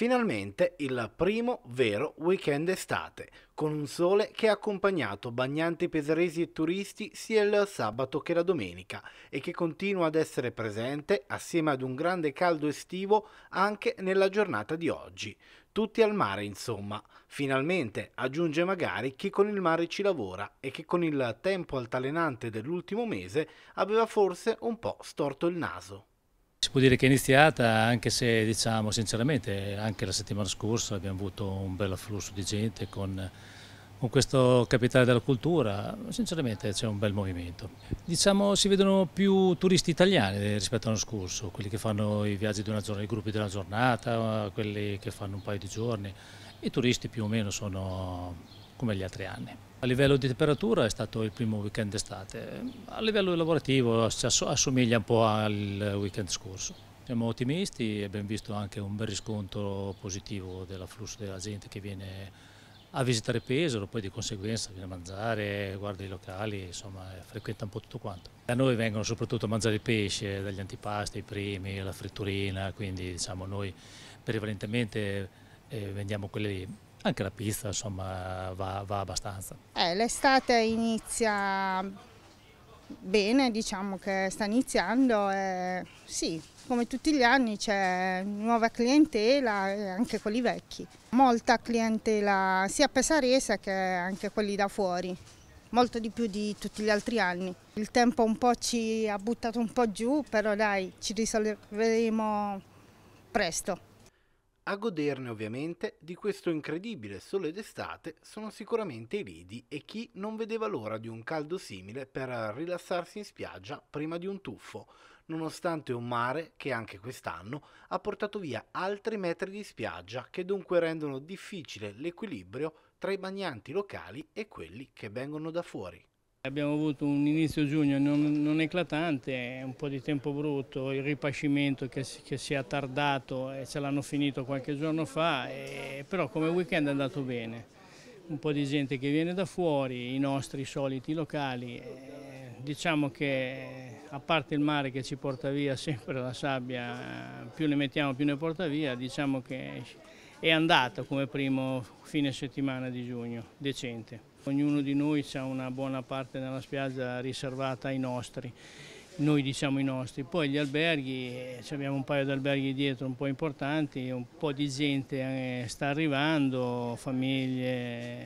Finalmente il primo vero weekend estate, con un sole che ha accompagnato bagnanti pesaresi e turisti sia il sabato che la domenica e che continua ad essere presente assieme ad un grande caldo estivo anche nella giornata di oggi. Tutti al mare insomma, finalmente aggiunge magari chi con il mare ci lavora e che con il tempo altalenante dell'ultimo mese aveva forse un po' storto il naso. Si può dire che è iniziata anche se diciamo sinceramente anche la settimana scorsa abbiamo avuto un bel afflusso di gente con, con questo capitale della cultura, sinceramente c'è un bel movimento. Diciamo si vedono più turisti italiani rispetto all'anno scorso, quelli che fanno i viaggi di una giornata, i gruppi della giornata, quelli che fanno un paio di giorni, i turisti più o meno sono come gli altri anni. A livello di temperatura è stato il primo weekend d'estate, a livello lavorativo assomiglia un po' al weekend scorso. Siamo ottimisti e abbiamo visto anche un bel riscontro positivo dell'afflusso della gente che viene a visitare Pesaro, poi di conseguenza viene a mangiare, guarda i locali, insomma eh, frequenta un po' tutto quanto. Da noi vengono soprattutto a mangiare il pesce, dagli antipasti, i primi, la fritturina, quindi diciamo noi prevalentemente eh, vendiamo quelli anche la pista insomma va, va abbastanza. Eh, l'estate inizia bene, diciamo che sta iniziando e sì, come tutti gli anni c'è nuova clientela e anche quelli vecchi. Molta clientela sia pesarese che anche quelli da fuori, molto di più di tutti gli altri anni. Il tempo un po' ci ha buttato un po' giù, però dai, ci risolveremo presto. A goderne ovviamente di questo incredibile sole d'estate sono sicuramente i lidi e chi non vedeva l'ora di un caldo simile per rilassarsi in spiaggia prima di un tuffo, nonostante un mare che anche quest'anno ha portato via altri metri di spiaggia che dunque rendono difficile l'equilibrio tra i bagnanti locali e quelli che vengono da fuori. Abbiamo avuto un inizio giugno non, non eclatante, un po' di tempo brutto, il ripascimento che, che si è tardato e ce l'hanno finito qualche giorno fa, e, però come weekend è andato bene. Un po' di gente che viene da fuori, i nostri soliti locali, e, diciamo che a parte il mare che ci porta via sempre la sabbia, più ne mettiamo più ne porta via, diciamo che è andato come primo fine settimana di giugno, decente. Ognuno di noi ha una buona parte della spiaggia riservata ai nostri, noi diciamo i nostri. Poi gli alberghi, abbiamo un paio di alberghi dietro un po' importanti, un po' di gente eh, sta arrivando, famiglie eh,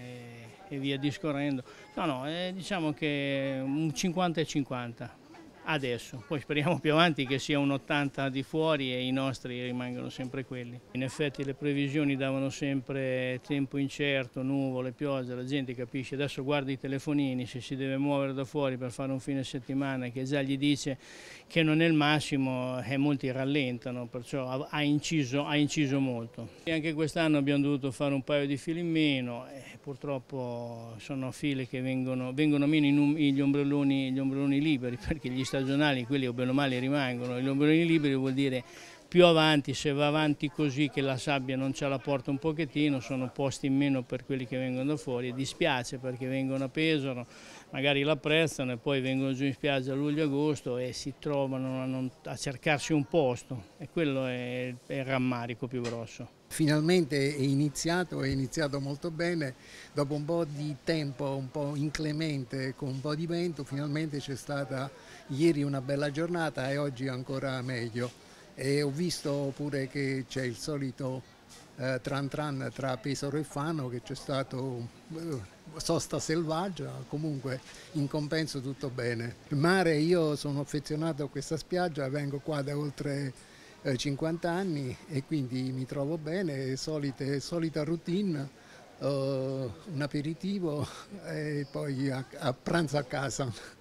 e via discorrendo. No, no, eh, diciamo che un 50 e 50 adesso, poi speriamo più avanti che sia un 80 di fuori e i nostri rimangano sempre quelli. In effetti le previsioni davano sempre tempo incerto, nuvole, pioggia, la gente capisce, adesso guarda i telefonini, se si deve muovere da fuori per fare un fine settimana che già gli dice che non è il massimo e eh, molti rallentano, perciò ha inciso, ha inciso molto. E anche quest'anno abbiamo dovuto fare un paio di fili in meno, eh, purtroppo sono file che vengono, vengono meno in, gli, ombrelloni, gli ombrelloni liberi perché gli stagionali, quelli o bene o male rimangono, i lombroni liberi vuol dire più avanti, se va avanti così che la sabbia non ce la porta un pochettino, sono posti in meno per quelli che vengono da fuori. Dispiace perché vengono a Pesaro, magari l'apprezzano e poi vengono giù in spiaggia a luglio-agosto e si trovano a, non, a, cercarsi un posto e quello è, è il rammarico più grosso finalmente è iniziato, è iniziato molto bene, dopo un po' di tempo un po' inclemente con un po' di vento, finalmente c'è stata ieri una bella giornata e oggi ancora meglio e ho visto pure che c'è il solito eh, tran tran tra Pesaro e Fano che c'è stato eh, sosta selvaggia, comunque in compenso tutto bene. Il mare, io sono affezionato a questa spiaggia, vengo qua da oltre eh, 50 anni e quindi mi trovo bene, solite, solita routine. Eh, un aperitivo e poi a, a pranzo a casa.